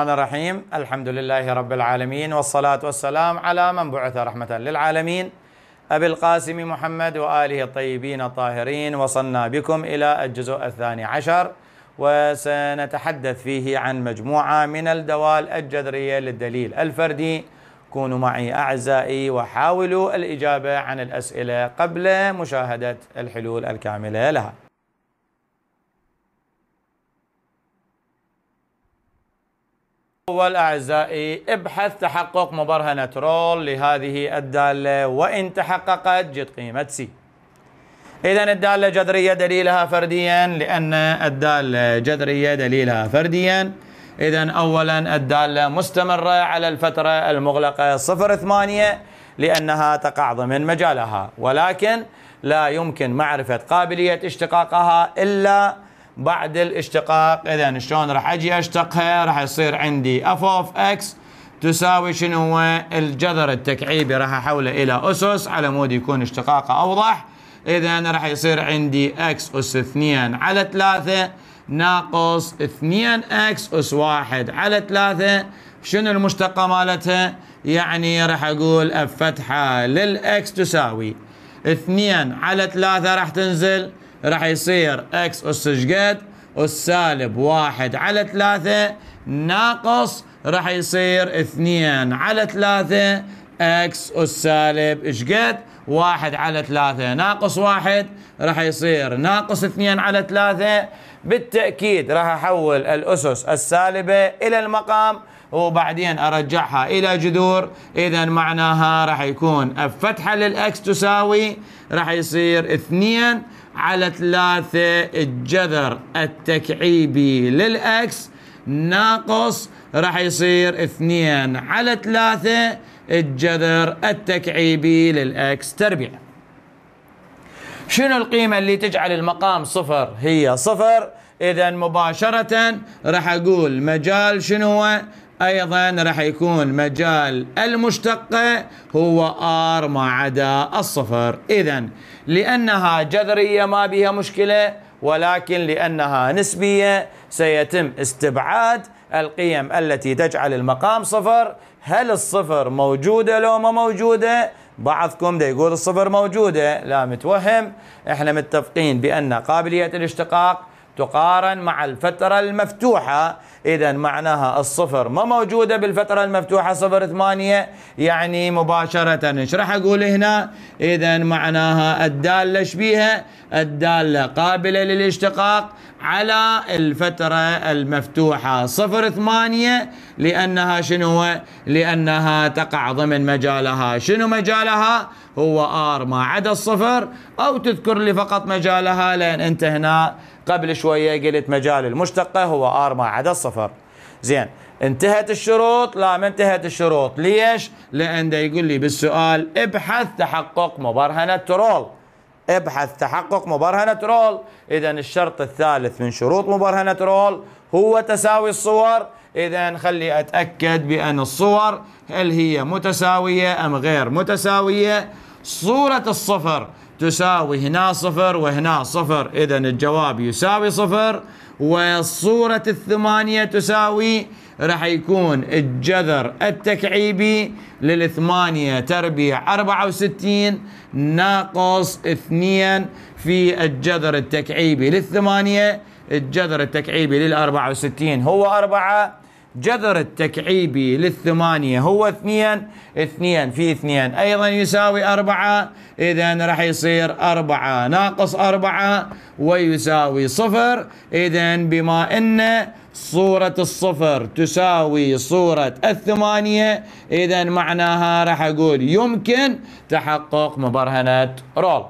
الرحمن الرحيم الحمد لله رب العالمين والصلاة والسلام على من بعث رحمة للعالمين أبي القاسم محمد وآله الطيبين الطاهرين وصلنا بكم إلى الجزء الثاني عشر وسنتحدث فيه عن مجموعة من الدوال الجذرية للدليل الفردي كونوا معي أعزائي وحاولوا الإجابة عن الأسئلة قبل مشاهدة الحلول الكاملة لها والأعزاء ابحث تحقق مبرهنة رول لهذه الدالة وإن تحققت جد قيمة سي إذا الدالة جذرية دليلها فرديا لأن الدالة جذرية دليلها فرديا إذا أولا الدالة مستمرة على الفترة المغلقة صفر ثمانية لأنها تقع ضمن مجالها ولكن لا يمكن معرفة قابلية اشتقاقها إلا بعد الاشتقاق اذا شلون راح اجي اشتقها راح يصير عندي اف اوف اكس تساوي شنو هو الجذر التكعيبي راح احوله الى اسس على مود يكون اشتقاقه اوضح اذا راح يصير عندي اكس اس 2 على 3 ناقص 2 اكس اس 1 على 3 شنو المشتقه مالتها؟ يعني راح اقول اف فتحه للاكس تساوي 2 على 3 راح تنزل راح يصير اكس اس شقد السالب سالب واحد على ثلاثة ناقص راح يصير اثنين على ثلاثة اكس اس سالب شقد واحد على ثلاثة ناقص واحد راح يصير ناقص اثنين على ثلاثة بالتأكيد راح أحول الأسس السالبة إلى المقام وبعدين أرجعها إلى جذور إذا معناها راح يكون الفتحة للأكس تساوي راح يصير اثنين على ثلاثة الجذر التكعيبي للإكس ناقص راح يصير اثنين على ثلاثة الجذر التكعيبي للإكس تربيع شنو القيمة اللي تجعل المقام صفر هي صفر إذا مباشرة راح أقول مجال شنو هو ايضا راح يكون مجال المشتقه هو ار ما عدا الصفر اذا لانها جذريه ما بها مشكله ولكن لانها نسبيه سيتم استبعاد القيم التي تجعل المقام صفر هل الصفر موجوده لو ما موجوده بعضكم دا يقول الصفر موجوده لا متوهم احنا متفقين بان قابليه الاشتقاق تقارن مع الفتره المفتوحه إذا معناها الصفر ما موجودة بالفترة المفتوحة صفر ثمانية يعني مباشرة إيش راح أقول هنا إذا معناها الدالة شبيهة الدالة قابلة للاشتقاق على الفترة المفتوحة صفر ثمانية لأنها شنو لأنها تقع ضمن مجالها شنو مجالها هو آر ما عدا الصفر أو تذكر لي فقط مجالها لأن أنت هنا قبل شوية قلت مجال المشتقة هو آر ما عدا الصفر السفر زين انتهت الشروط لا ما انتهت الشروط ليش لان يقول لي بالسؤال ابحث تحقق مبرهنة رول ابحث تحقق مبرهنة رول اذا الشرط الثالث من شروط مبرهنة رول هو تساوي الصور اذا خلي اتاكد بان الصور هل هي متساوية ام غير متساوية صورة الصفر تساوي هنا صفر وهنا صفر اذا الجواب يساوي صفر والصورة الثمانية تساوي راح يكون الجذر التكعيبي للثمانية تربيع 64 ناقص 2 في الجذر التكعيبي للثمانية الجذر التكعيبي لل 64 هو 4 جذر التكعيبي للثمانية هو اثنين اثنين في اثنين أيضا يساوي أربعة إذا راح يصير أربعة ناقص أربعة ويساوي صفر إذا بما أن صورة الصفر تساوي صورة الثمانية إذا معناها راح أقول يمكن تحقق مبرهنة رول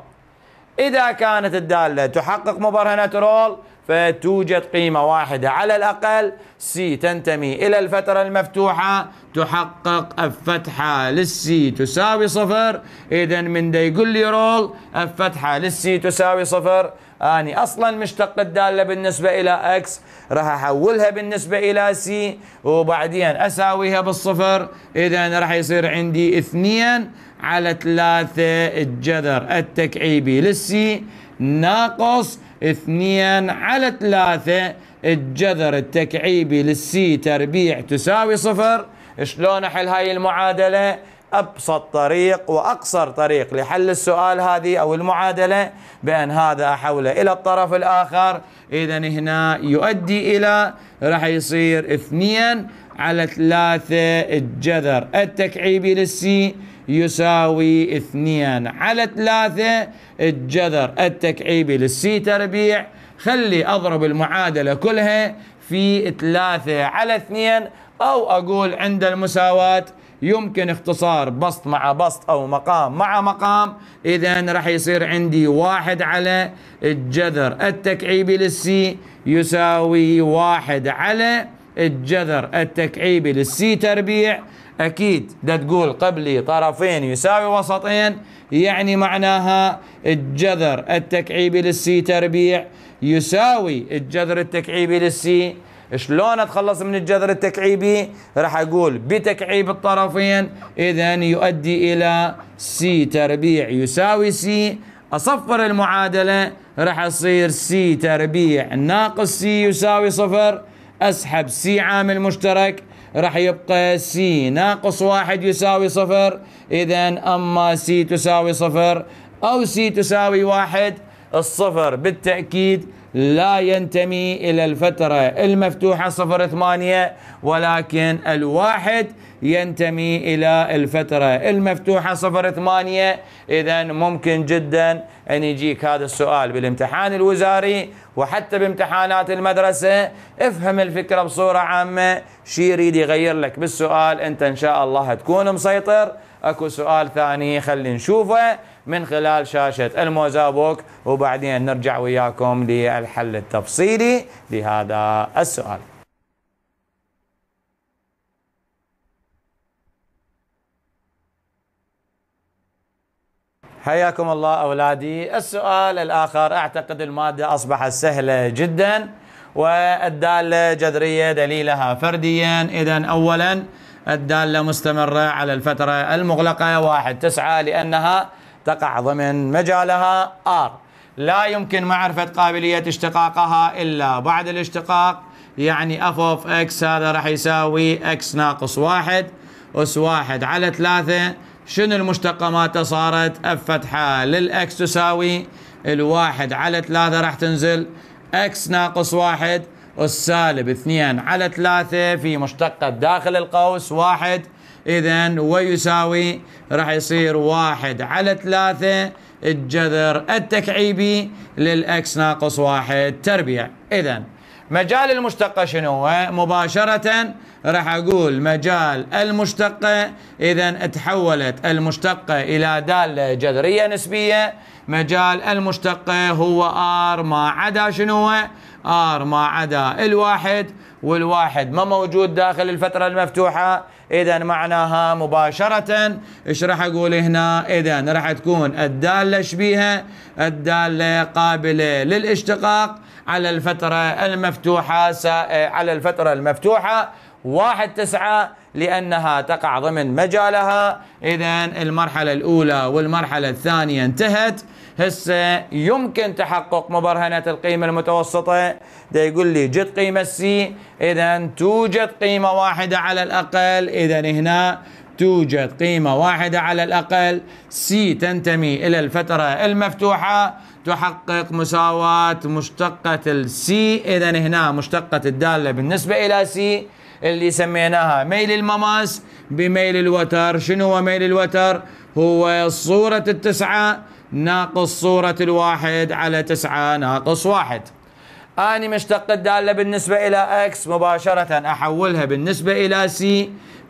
إذا كانت الدالة تحقق مبرهنة رول فتوجد قيمة واحدة على الأقل سي تنتمي إلى الفترة المفتوحة تحقق الفتحة للسي تساوي صفر إذا من دي يقول لي رول الفتحة للسي تساوي صفر أني أصلا مشتق الدالة بالنسبة إلى أكس راح أحولها بالنسبة إلى سي وبعدين أساويها بالصفر إذا راح يصير عندي اثنين على ثلاثة الجذر التكعيبي للسي ناقص اثنين على ثلاثة الجذر التكعيبي للسي تربيع تساوي صفر شلون احل هاي المعادلة ابسط طريق واقصر طريق لحل السؤال هذه او المعادله بان هذا احوله الى الطرف الاخر اذا هنا يؤدي الى راح يصير اثنين على ثلاثه الجذر التكعيبي للسي يساوي اثنين على ثلاثة الجذر التكعيبي للسي تربيع خلي أضرب المعادلة كلها في ثلاثة على اثنين أو أقول عند المساواة يمكن اختصار بسط مع بسط أو مقام مع مقام إذا راح يصير عندي واحد على الجذر التكعيبي للسي يساوي واحد على الجذر التكعيبي للسي تربيع أكيد دا تقول قبلي طرفين يساوي وسطين يعني معناها الجذر التكعيبي للسي تربيع يساوي الجذر التكعيبي للسي شلون اتخلص من الجذر التكعيبي راح اقول بتكعيب الطرفين اذا يؤدي الى سي تربيع يساوي سي اصفر المعادله راح اصير سي تربيع ناقص سي يساوي صفر اسحب سي عامل مشترك راح يبقى سي ناقص واحد يساوي صفر إذا أما سي تساوي صفر أو سي تساوي واحد الصفر بالتأكيد لا ينتمي إلى الفترة المفتوحة صفر ثمانية ولكن الواحد ينتمي إلى الفترة المفتوحة صفر ثمانية إذا ممكن جدا أن يجيك هذا السؤال بالامتحان الوزاري وحتى بامتحانات المدرسة افهم الفكرة بصورة عامة شي يريد يغير لك بالسؤال أنت إن شاء الله تكون مسيطر أكو سؤال ثاني خلي نشوفه من خلال شاشة الموزابوك وبعدين نرجع وياكم للحل التفصيلي لهذا السؤال حياكم الله أولادي السؤال الآخر أعتقد المادة أصبحت سهلة جدا والدالة جذرية دليلها فرديا إذا أولا الدالة مستمرة على الفترة المغلقة واحد تسعة لأنها تقع ضمن مجالها R لا يمكن معرفة قابلية اشتقاقها إلا بعد الاشتقاق يعني F اوف اكس هذا راح يساوي اكس ناقص واحد اس واحد على ثلاثة شنو المشتقة مالته صارت اف فتحة للاكس تساوي الواحد على ثلاثة راح تنزل اكس ناقص واحد والسالب اثنين على ثلاثة في مشتقة داخل القوس واحد إذا ويساوي راح يصير واحد على ثلاثة الجذر التكعيبي للأكس ناقص واحد تربيع إذا مجال المشتقة شنو هو؟ مباشرة راح أقول مجال المشتقة إذا تحولت المشتقة إلى دالة جذرية نسبية مجال المشتقة هو R ما عدا شنو هو؟ R ما عدا الواحد والواحد ما موجود داخل الفترة المفتوحة إذا معناها مباشرة إيش راح أقول هنا إذا راح تكون الدالة شبيهة الدالة قابلة للاشتقاق على الفترة المفتوحة آه، على الفترة المفتوحة واحد تسعة لأنها تقع ضمن مجالها إذا المرحلة الأولى والمرحلة الثانية انتهت هسه يمكن تحقق مبرهنة القيمة المتوسطة ده يقول لي جت قيمة سي إذا توجد قيمة واحدة على الأقل إذا هنا توجد قيمة واحدة على الأقل سي تنتمي إلى الفترة المفتوحة تحقق مساواة مشتقة السي إذا هنا مشتقة الدالة بالنسبة إلى سي اللي سميناها ميل المماس بميل الوتر شنو هو ميل الوتر هو صورة التسعة ناقص صورة الواحد على تسعة ناقص واحد أنا مشتق الدالة بالنسبة إلى X مباشرة أحولها بالنسبة إلى C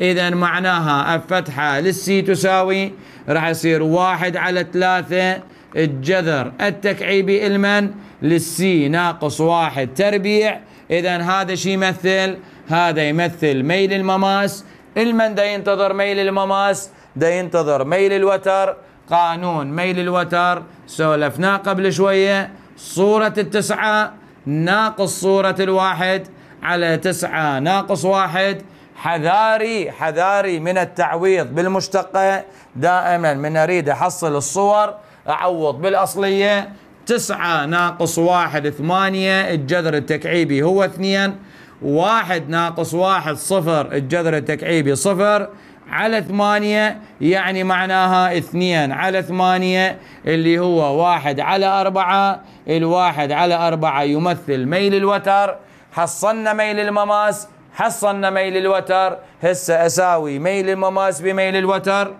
إذا معناها الفتحة للسي تساوي راح يصير واحد على ثلاثة الجذر التكعيبي المن للسي ناقص واحد تربيع إذا هذا شي يمثل هذا يمثل ميل المماس المن ده ينتظر ميل المماس ده ينتظر ميل الوتر قانون ميل الوتر سولفنا قبل شوية صورة التسعة ناقص صورة الواحد على تسعة ناقص واحد حذاري حذاري من التعويض بالمشتقة دائما من أريد أحصل الصور أعوض بالأصلية تسعة ناقص واحد ثمانية الجذر التكعيبي هو اثنين واحد ناقص واحد صفر الجذر التكعيبي صفر على ثمانية يعني معناها اثنين على ثمانية اللي هو واحد على أربعة الواحد على أربعة يمثل ميل الوتر حصلنا ميل المماس حصلنا ميل الوتر هسه أساوي ميل المماس بميل الوتر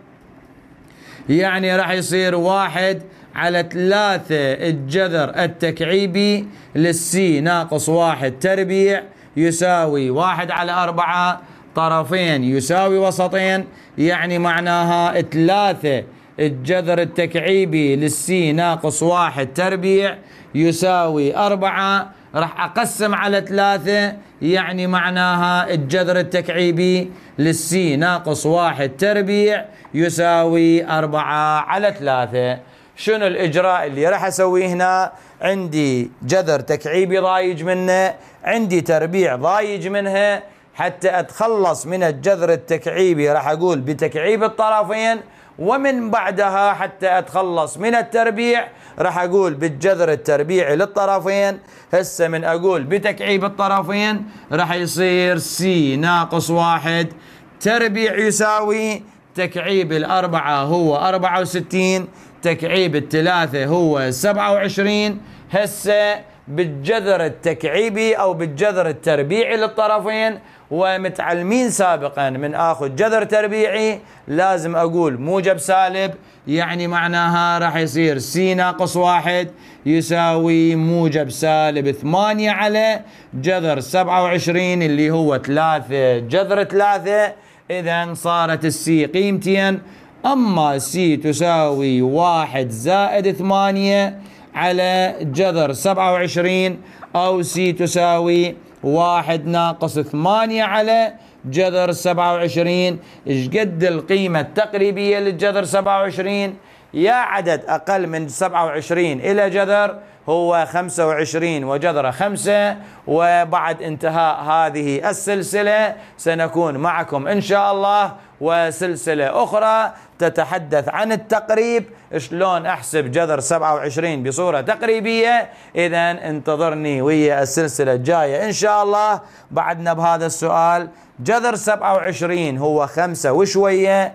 يعني راح يصير واحد على ثلاثة الجذر التكعيبي للسي ناقص واحد تربيع يساوي واحد على أربعة طرفين يساوي وسطين يعني معناها ثلاثة الجذر التكعيبي للسي ناقص واحد تربيع يساوي أربعة راح أقسم على ثلاثة يعني معناها الجذر التكعيبي للسي ناقص واحد تربيع يساوي أربعة على ثلاثة شنو الإجراء اللي راح أسويه هنا عندي جذر تكعيبي ضايج منه عندي تربيع ضايج منها حتى أتخلص من الجذر التكعيبي راح أقول بتكعيب الطرفين ومن بعدها حتى أتخلص من التربيع راح أقول بالجذر التربيعي للطرفين هسه من أقول بتكعيب الطرفين راح يصير سي ناقص واحد تربيع يساوي تكعيب الأربعة هو أربعة وستين تكعيب الثلاثة هو سبعة وعشرين هسه بالجذر التكعيبي أو بالجذر التربيعي للطرفين ومتعلمين سابقا من اخذ جذر تربيعي لازم اقول موجب سالب يعني معناها راح يصير سي ناقص واحد يساوي موجب سالب ثمانية على جذر سبعة وعشرين اللي هو ثلاثة جذر ثلاثة اذا صارت السي قيمتين اما سي تساوي واحد زائد ثمانية على جذر سبعة وعشرين او سي تساوي واحد ناقص ثمانية على جذر سبعة وعشرين قد القيمة التقريبية للجذر سبعة وعشرين يا عدد أقل من سبعة وعشرين إلى جذر هو خمسة وعشرين وجذر خمسة وبعد انتهاء هذه السلسلة سنكون معكم إن شاء الله وسلسلة أخرى تتحدث عن التقريب شلون أحسب جذر 27 بصورة تقريبية إذا انتظرني ويا السلسلة الجاية إن شاء الله بعدنا بهذا السؤال جذر 27 هو 5 وشوية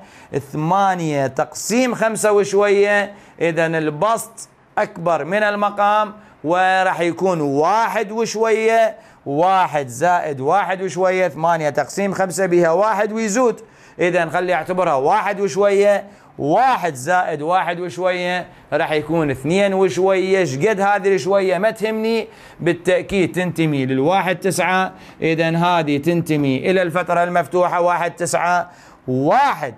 8 تقسيم 5 وشوية إذا البسط أكبر من المقام وراح يكون واحد وشوية واحد زائد واحد وشوية ثمانية تقسيم خمسة بها واحد ويزود اذا خلي اعتبرها واحد وشويه واحد زائد واحد وشوية راح يكون اثنين وشوية شقد هذه الشوية ما تهمني بالتأكيد تنتمي للواحد تسعة إذا هذه تنتمي إلى الفترة المفتوحة واحد تسعة واحد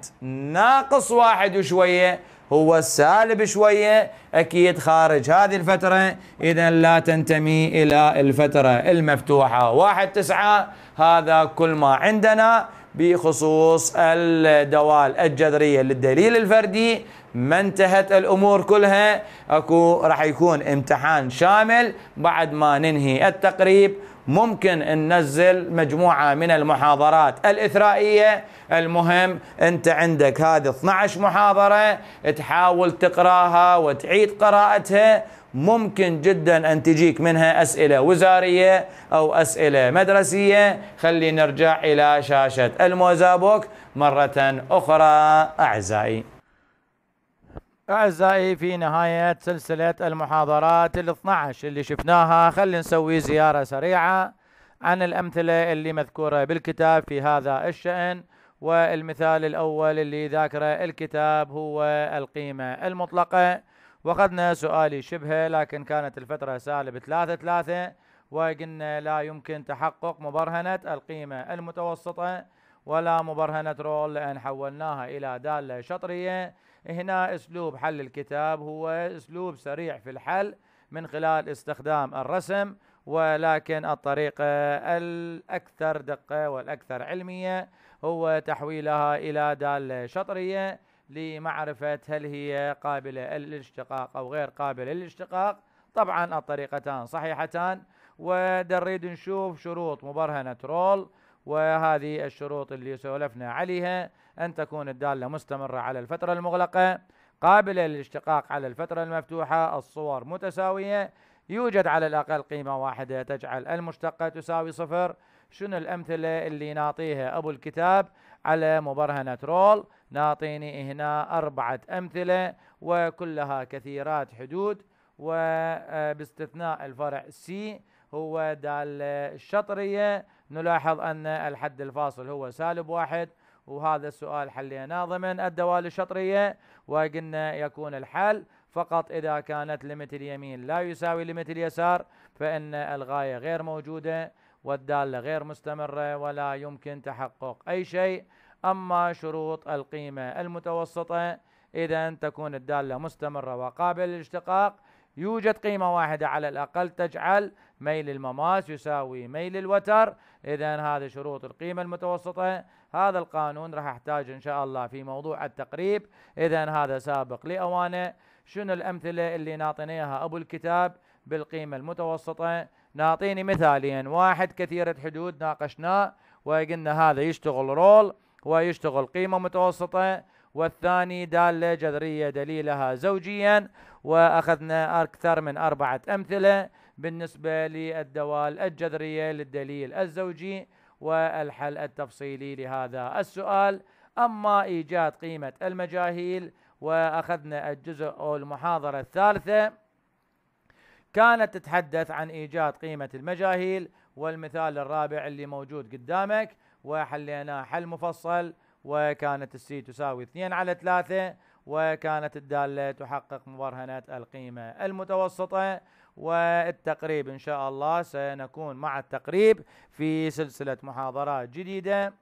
ناقص واحد وشوية هو السالب شوية أكيد خارج هذه الفترة إذا لا تنتمي إلى الفترة المفتوحة واحد تسعة هذا كل ما عندنا بخصوص الدوال الجذرية للدليل الفردي ما انتهت الأمور كلها أكو راح يكون امتحان شامل بعد ما ننهي التقريب ممكن ننزل مجموعة من المحاضرات الإثرائية المهم أنت عندك هذه 12 محاضرة تحاول تقراها وتعيد قراءتها ممكن جدا أن تجيك منها أسئلة وزارية أو أسئلة مدرسية خلي نرجع إلى شاشة الموزابوك مرة أخرى أعزائي أعزائي في نهاية سلسلة المحاضرات ال 12 اللي شفناها خلي نسوي زيارة سريعة عن الأمثلة اللي مذكورة بالكتاب في هذا الشأن والمثال الأول اللي ذاكره الكتاب هو القيمة المطلقة وأخذنا سؤالي شبهه لكن كانت الفترة سالب 3 3 وقلنا لا يمكن تحقق مبرهنة القيمة المتوسطة ولا مبرهنة رول لأن حولناها إلى دالة شطرية هنا أسلوب حل الكتاب هو أسلوب سريع في الحل من خلال استخدام الرسم ولكن الطريقة الأكثر دقة والأكثر علمية هو تحويلها إلى دالة شطرية لمعرفة هل هي قابلة للاشتقاق أو غير قابلة للاشتقاق طبعا الطريقتان صحيحتان ودريد نشوف شروط مبرهنة رول وهذه الشروط اللي سولفنا عليها أن تكون الدالة مستمرة على الفترة المغلقة قابلة للاشتقاق على الفترة المفتوحة الصور متساوية يوجد على الأقل قيمة واحدة تجعل المشتقة تساوي صفر شنو الأمثلة اللي نعطيها أبو الكتاب على مبرهنة رول نعطيني هنا أربعة أمثلة وكلها كثيرات حدود وباستثناء آه، الفرع سي هو دال الشطرية نلاحظ أن الحد الفاصل هو سالب واحد وهذا السؤال حليناه ضمن الدوال الشطرية وقلنا يكون الحل فقط إذا كانت لمت اليمين لا يساوي لمت اليسار فإن الغاية غير موجودة والدالة غير مستمرة ولا يمكن تحقق أي شيء أما شروط القيمة المتوسطة إذا تكون الدالة مستمرة وقابلة للاشتقاق يوجد قيمة واحدة على الأقل تجعل ميل المماس يساوي ميل الوتر إذا هذه شروط القيمة المتوسطة هذا القانون راح أحتاج إن شاء الله في موضوع التقريب إذا هذا سابق لأوانه شنو الأمثلة اللي نعطينيها أبو الكتاب بالقيمة المتوسطة نعطيني مثالين واحد كثيرة حدود ناقشناه وقلنا هذا يشتغل رول ويشتغل قيمة متوسطة والثاني دالة جذرية دليلها زوجيا وأخذنا أكثر من أربعة أمثلة بالنسبة للدوال الجذرية للدليل الزوجي والحل التفصيلي لهذا السؤال أما إيجاد قيمة المجاهيل وأخذنا الجزء أو المحاضرة الثالثة كانت تتحدث عن إيجاد قيمة المجاهيل والمثال الرابع اللي موجود قدامك وحليناه حل مفصل وكانت السي تساوي 2 على 3 وكانت الدالة تحقق مبرهنة القيمة المتوسطة والتقريب إن شاء الله سنكون مع التقريب في سلسلة محاضرات جديدة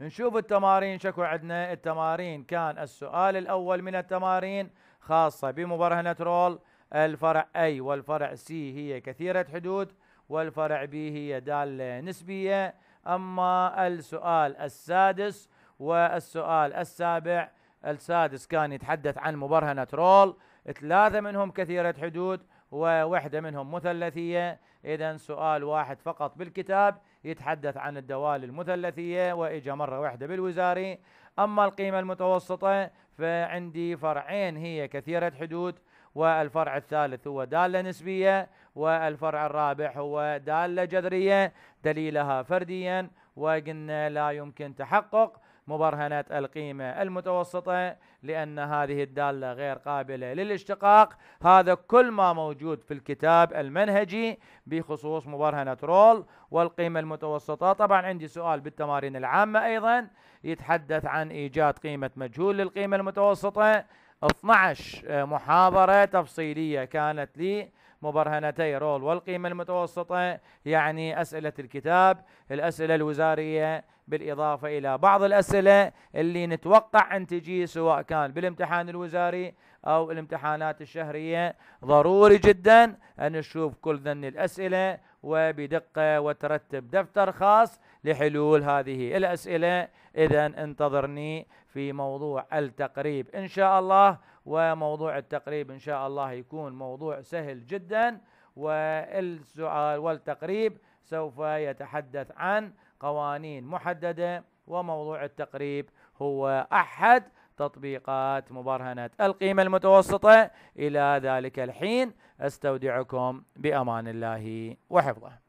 نشوف التمارين شكو عندنا التمارين كان السؤال الأول من التمارين خاصة بمبرهنة رول الفرع A والفرع C هي كثيرة حدود والفرع B هي دالة نسبية أما السؤال السادس والسؤال السابع السادس كان يتحدث عن مبرهنة رول ثلاثة منهم كثيرة حدود ووحدة منهم مثلثية إذا سؤال واحد فقط بالكتاب يتحدث عن الدوال المثلثية وإجا مرة واحدة بالوزاري أما القيمة المتوسطة فعندي فرعين هي كثيرة حدود والفرع الثالث هو دالة نسبية والفرع الرابع هو دالة جذرية دليلها فرديا وقلنا لا يمكن تحقق مبرهنة القيمة المتوسطة لأن هذه الدالة غير قابلة للاشتقاق هذا كل ما موجود في الكتاب المنهجي بخصوص مبرهنة رول والقيمة المتوسطة طبعا عندي سؤال بالتمارين العامة أيضا يتحدث عن إيجاد قيمة مجهول للقيمة المتوسطة 12 آه، محاضرة تفصيلية كانت لي مبرهنتي رول والقيمة المتوسطة يعني أسئلة الكتاب الأسئلة الوزارية بالإضافة إلى بعض الأسئلة اللي نتوقع أن تجي سواء كان بالامتحان الوزاري أو الامتحانات الشهرية ضروري جدا أن نشوف كل ذن الأسئلة وبدقة وترتب دفتر خاص لحلول هذه الأسئلة إذا انتظرني في موضوع التقريب إن شاء الله وموضوع التقريب إن شاء الله يكون موضوع سهل جدا والسؤال والتقريب سوف يتحدث عن قوانين محددة وموضوع التقريب هو أحد تطبيقات مبرهنة القيمة المتوسطة إلى ذلك الحين أستودعكم بأمان الله وحفظه